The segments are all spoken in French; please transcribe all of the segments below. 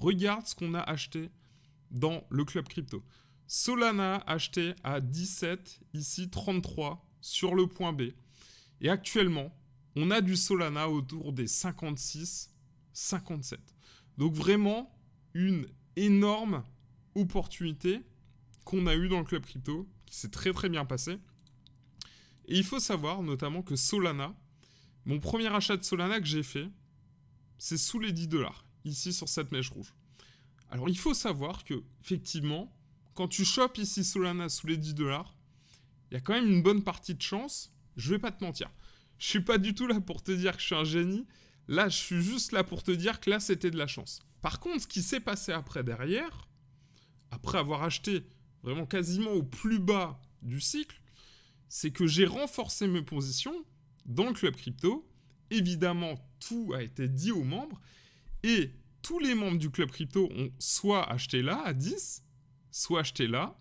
Regarde ce qu'on a acheté dans le club crypto. Solana acheté à 17, ici 33 sur le point B. Et actuellement, on a du Solana autour des 56, 57. Donc vraiment une énorme opportunité qu'on a eue dans le club crypto, qui s'est très très bien passé. Et il faut savoir notamment que Solana, mon premier achat de Solana que j'ai fait, c'est sous les 10 dollars ici sur cette mèche rouge. Alors il faut savoir que, effectivement, quand tu chopes ici Solana sous les 10 dollars, il y a quand même une bonne partie de chance, je vais pas te mentir. Je suis pas du tout là pour te dire que je suis un génie, là je suis juste là pour te dire que là c'était de la chance. Par contre, ce qui s'est passé après derrière, après avoir acheté vraiment quasiment au plus bas du cycle, c'est que j'ai renforcé mes positions dans le club crypto. Évidemment, tout a été dit aux membres et tous les membres du club crypto ont soit acheté là à 10, soit acheté là,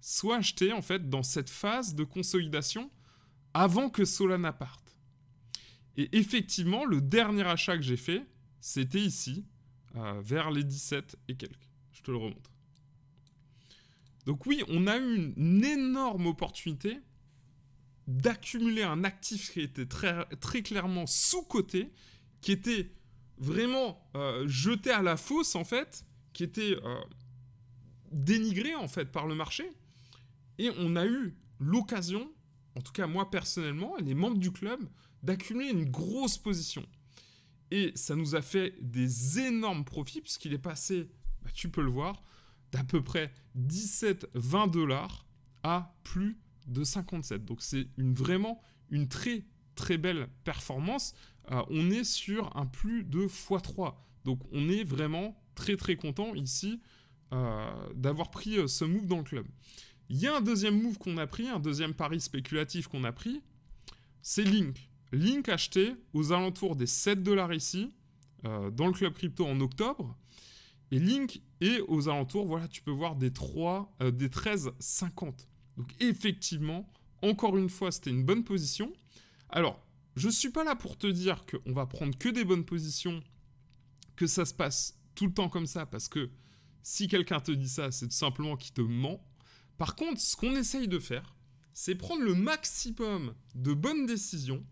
soit acheté en fait dans cette phase de consolidation avant que Solana parte. Et effectivement, le dernier achat que j'ai fait, c'était ici, euh, vers les 17 et quelques. Je te le remonte. Donc oui, on a eu une énorme opportunité d'accumuler un actif qui était très, très clairement sous-coté, qui était vraiment euh, jeté à la fosse, en fait, qui était euh, dénigré, en fait, par le marché. Et on a eu l'occasion, en tout cas moi personnellement, et les membres du club, d'accumuler une grosse position. Et ça nous a fait des énormes profits, puisqu'il est passé, bah, tu peux le voir, d'à peu près 17-20 dollars à plus de 57. Donc c'est une, vraiment une très très belle performance euh, on est sur un plus de x3. Donc on est vraiment très très content ici euh, d'avoir pris euh, ce move dans le club. Il y a un deuxième move qu'on a pris, un deuxième pari spéculatif qu'on a pris, c'est Link. Link acheté aux alentours des 7 dollars ici, dans le club crypto en octobre. Et Link est aux alentours, voilà, tu peux voir des 3, des 13,50. Donc effectivement, encore une fois, c'était une bonne position. Alors, je suis pas là pour te dire qu'on va prendre que des bonnes positions, que ça se passe tout le temps comme ça, parce que si quelqu'un te dit ça, c'est tout simplement qu'il te ment. Par contre, ce qu'on essaye de faire, c'est prendre le maximum de bonnes décisions,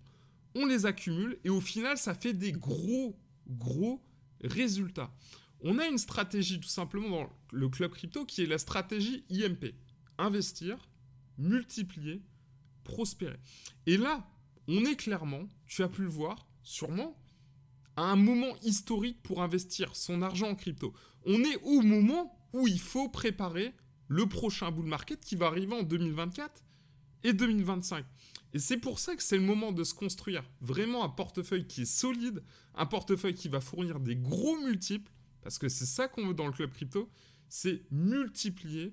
on les accumule, et au final, ça fait des gros, gros résultats. On a une stratégie tout simplement dans le club crypto qui est la stratégie IMP. Investir, multiplier, prospérer. Et là, on est clairement, tu as pu le voir, sûrement, à un moment historique pour investir son argent en crypto. On est au moment où il faut préparer le prochain bull market qui va arriver en 2024 et 2025. Et c'est pour ça que c'est le moment de se construire vraiment un portefeuille qui est solide, un portefeuille qui va fournir des gros multiples, parce que c'est ça qu'on veut dans le club crypto, c'est multiplier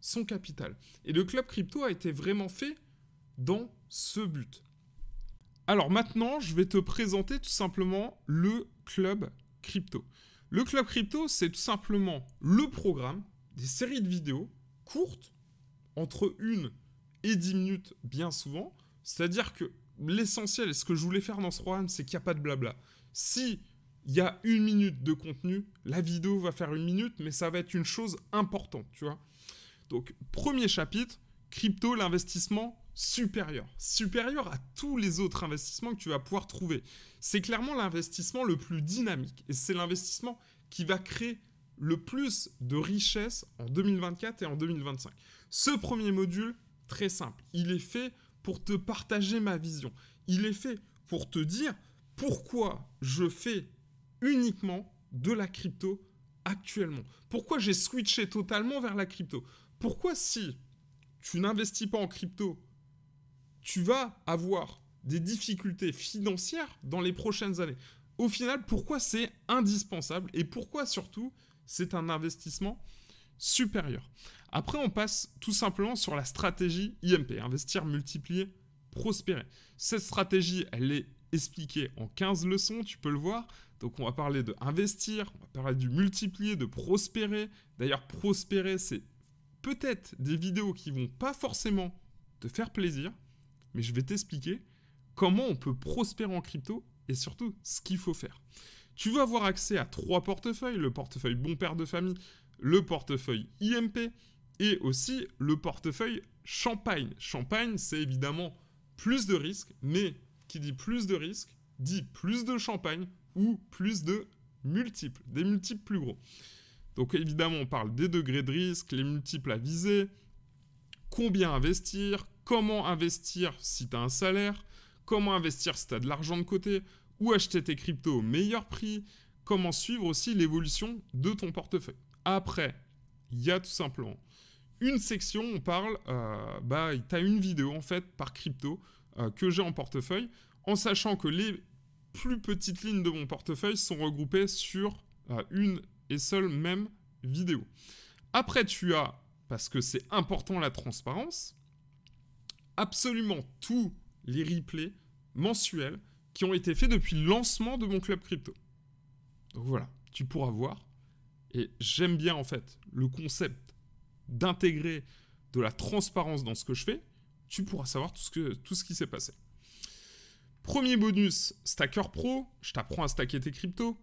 son capital. Et le club crypto a été vraiment fait dans ce but. Alors maintenant, je vais te présenter tout simplement le club crypto. Le club crypto, c'est tout simplement le programme des séries de vidéos courtes, entre 1 et 10 minutes bien souvent. C'est-à-dire que l'essentiel, et ce que je voulais faire dans ce programme, c'est qu'il n'y a pas de blabla. Si il y a une minute de contenu, la vidéo va faire une minute, mais ça va être une chose importante, tu vois. Donc, premier chapitre, crypto, l'investissement supérieur, supérieur à tous les autres investissements que tu vas pouvoir trouver. C'est clairement l'investissement le plus dynamique et c'est l'investissement qui va créer le plus de richesses en 2024 et en 2025. Ce premier module, très simple, il est fait pour te partager ma vision. Il est fait pour te dire pourquoi je fais uniquement de la crypto actuellement. Pourquoi j'ai switché totalement vers la crypto. Pourquoi si tu n'investis pas en crypto tu vas avoir des difficultés financières dans les prochaines années. Au final, pourquoi c'est indispensable et pourquoi surtout c'est un investissement supérieur. Après, on passe tout simplement sur la stratégie IMP, investir, multiplier, prospérer. Cette stratégie, elle est expliquée en 15 leçons, tu peux le voir. Donc on va parler de investir, on va parler du multiplier, de prospérer. D'ailleurs, prospérer, c'est peut-être des vidéos qui vont pas forcément te faire plaisir, mais je vais t'expliquer comment on peut prospérer en crypto et surtout ce qu'il faut faire. Tu vas avoir accès à trois portefeuilles, le portefeuille bon père de famille, le portefeuille IMP et aussi le portefeuille champagne. Champagne, c'est évidemment plus de risques, mais qui dit plus de risques dit plus de champagne ou plus de multiples, des multiples plus gros. Donc évidemment, on parle des degrés de risque, les multiples à viser, combien investir, comment investir si tu as un salaire, comment investir si tu as de l'argent de côté, où acheter tes cryptos au meilleur prix, comment suivre aussi l'évolution de ton portefeuille. Après, il y a tout simplement une section, on parle, euh, bah, tu as une vidéo en fait par crypto euh, que j'ai en portefeuille, en sachant que les plus petites lignes de mon portefeuille sont regroupées sur euh, une et seule même vidéo. Après, tu as, parce que c'est important la transparence, absolument tous les replays mensuels qui ont été faits depuis le lancement de mon club crypto. Donc voilà, tu pourras voir. Et j'aime bien en fait le concept d'intégrer de la transparence dans ce que je fais. Tu pourras savoir tout ce, que, tout ce qui s'est passé. Premier bonus, Stacker Pro, je t'apprends à stacker tes cryptos.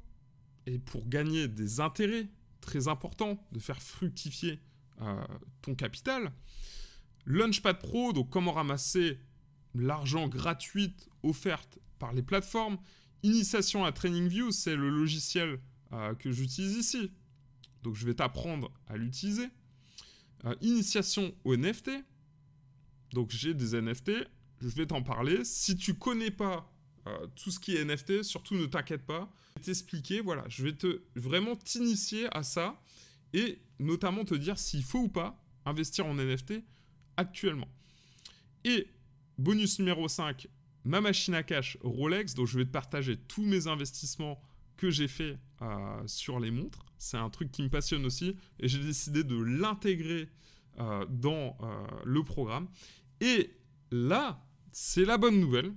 Et pour gagner des intérêts, très importants, de faire fructifier euh, ton capital, Launchpad Pro, donc comment ramasser l'argent gratuit offert par les plateformes. Initiation à TrainingView, c'est le logiciel euh, que j'utilise ici. Donc je vais t'apprendre à l'utiliser. Euh, initiation aux NFT. Donc j'ai des NFT, je vais t'en parler. Si tu connais pas euh, tout ce qui est NFT, surtout ne t'inquiète pas. Je vais t'expliquer, voilà, je vais te vraiment t'initier à ça et notamment te dire s'il faut ou pas investir en NFT actuellement. Et bonus numéro 5, ma machine à cash Rolex, dont je vais te partager tous mes investissements que j'ai fait euh, sur les montres. C'est un truc qui me passionne aussi et j'ai décidé de l'intégrer euh, dans euh, le programme. Et là, c'est la bonne nouvelle.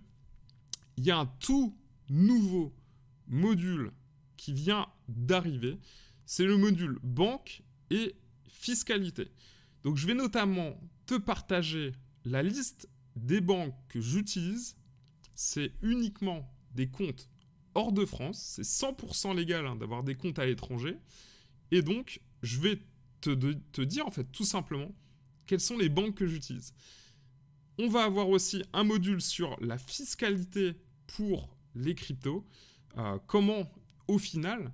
Il y a un tout nouveau module qui vient d'arriver. C'est le module banque et fiscalité. Donc je vais notamment te partager la liste des banques que j'utilise. C'est uniquement des comptes hors de France. C'est 100% légal hein, d'avoir des comptes à l'étranger. Et donc, je vais te, te dire en fait tout simplement quelles sont les banques que j'utilise. On va avoir aussi un module sur la fiscalité pour les cryptos. Euh, comment, au final,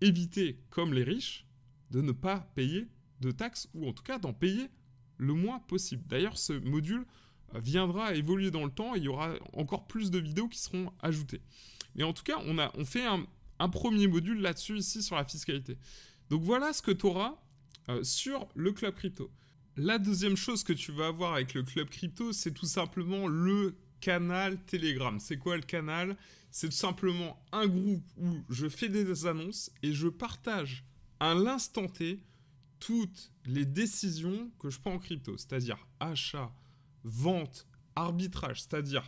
éviter, comme les riches, de ne pas payer de taxes ou en tout cas d'en payer le moins possible. D'ailleurs, ce module viendra évoluer dans le temps et il y aura encore plus de vidéos qui seront ajoutées. Mais en tout cas, on, a, on fait un, premier module là-dessus, ici, sur la fiscalité. Donc voilà ce que tu auras euh, sur le club crypto. La deuxième chose que tu vas avoir avec le club crypto, c'est tout simplement le canal Telegram. C'est quoi le canal C'est tout simplement un groupe où je fais des annonces et je partage à l'instant T toutes les décisions que je prends en crypto, c'est-à-dire achat, vente, arbitrage, c'est-à-dire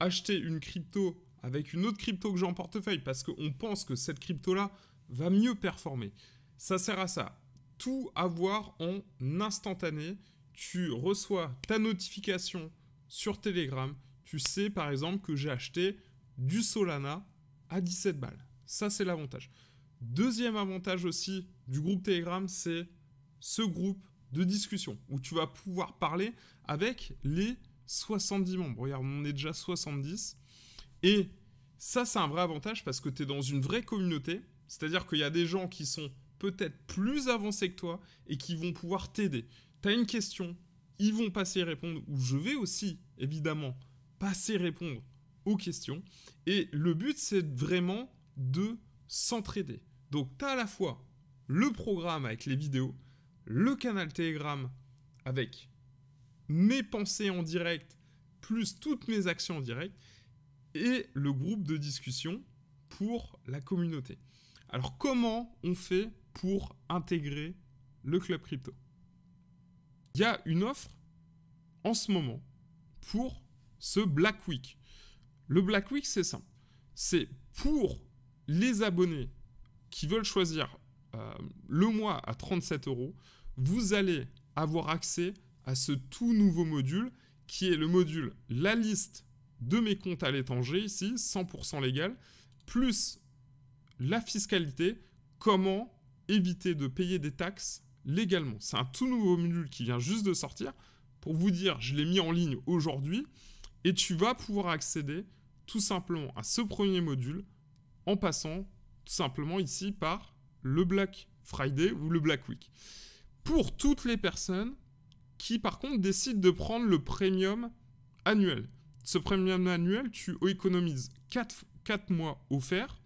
acheter une crypto avec une autre crypto que j'ai en portefeuille parce qu'on pense que cette crypto-là va mieux performer. Ça sert à ça. Tout avoir en instantané. Tu reçois ta notification sur Telegram. Tu sais par exemple que j'ai acheté du Solana à 17 balles. Ça, c'est l'avantage. Deuxième avantage aussi du groupe Telegram, c'est ce groupe de discussion où tu vas pouvoir parler avec les 70 membres. Regarde, on est déjà 70. Et ça, c'est un vrai avantage parce que tu es dans une vraie communauté. C'est-à-dire qu'il y a des gens qui sont peut-être plus avancés que toi et qui vont pouvoir t'aider. Tu as une question, ils vont passer et répondre, ou je vais aussi, évidemment, passer répondre aux questions. Et le but, c'est vraiment de s'entraider. Donc, tu as à la fois le programme avec les vidéos, le canal Telegram avec mes pensées en direct, plus toutes mes actions en direct, et le groupe de discussion pour la communauté. Alors comment on fait pour intégrer le club crypto Il y a une offre en ce moment pour ce Black Week. Le Black Week, c'est simple. C'est pour les abonnés qui veulent choisir euh, le mois à 37 euros, vous allez avoir accès à ce tout nouveau module qui est le module la liste de mes comptes à l'étranger ici, 100% légal, plus la fiscalité, comment éviter de payer des taxes légalement. C'est un tout nouveau module qui vient juste de sortir. Pour vous dire, je l'ai mis en ligne aujourd'hui et tu vas pouvoir accéder tout simplement à ce premier module en passant tout simplement ici par le Black Friday ou le Black Week pour toutes les personnes qui, par contre, décident de prendre le premium annuel. Ce premium annuel, tu économises 4, mois offerts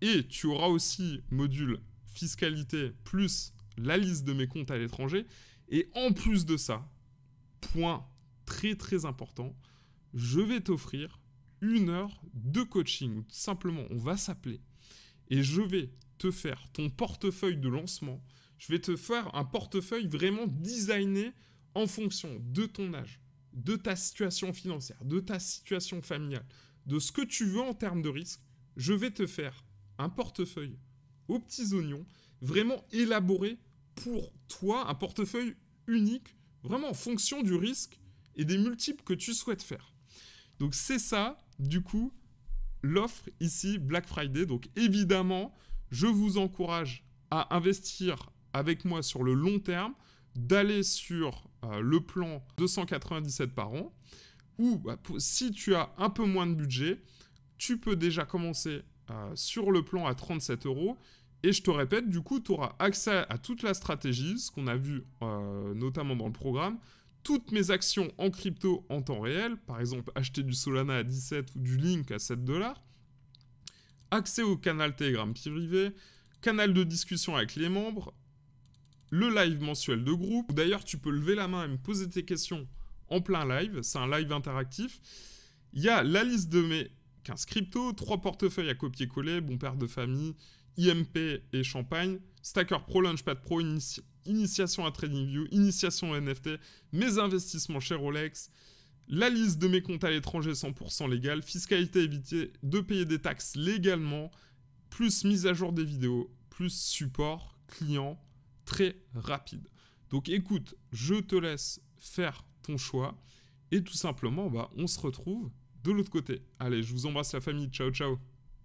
et tu auras aussi module fiscalité plus la liste de mes comptes à l'étranger. Et en plus de ça, point très très important, je vais t'offrir une heure de coaching. simplement, on va s'appeler et je vais te faire ton portefeuille de lancement je vais te faire un portefeuille vraiment designé en fonction de ton âge, de ta situation financière, de ta situation familiale, de ce que tu veux en termes de risque. Je vais te faire un portefeuille aux petits oignons, vraiment élaboré pour toi, un portefeuille unique, vraiment en fonction du risque et des multiples que tu souhaites faire. Donc c'est ça, du coup, l'offre ici Black Friday. Donc évidemment, je vous encourage à investir avec moi sur le long terme d'aller sur euh, le plan 297 par an, ou bah, si tu as un peu moins de budget, tu peux déjà commencer euh, sur le plan à 37 euros. Et je te répète, du coup, tu auras accès à toute la stratégie, ce qu'on a vu euh, notamment dans le programme, toutes mes actions en crypto en temps réel, par exemple acheter du Solana à 17 ou du Link à 7 dollars, accès au canal Telegram privé, canal de discussion avec les membres, le live mensuel de groupe. D'ailleurs, tu peux lever la main et me poser tes questions en plein live. C'est un live interactif. Il y a la liste de mes 15 cryptos, 3 portefeuilles à copier-coller, bon père de famille, IMP et champagne, Stacker Pro, Launchpad Pro, initiation à TradingView, initiation au NFT, mes investissements chez Rolex, la liste de mes comptes à l'étranger 100% légal, fiscalité évitée de payer des taxes légalement, plus mise à jour des vidéos, plus support client, très rapide. Donc écoute, je te laisse faire ton choix et tout simplement, bah, on se retrouve de l'autre côté. Allez, je vous embrasse la famille, ciao ciao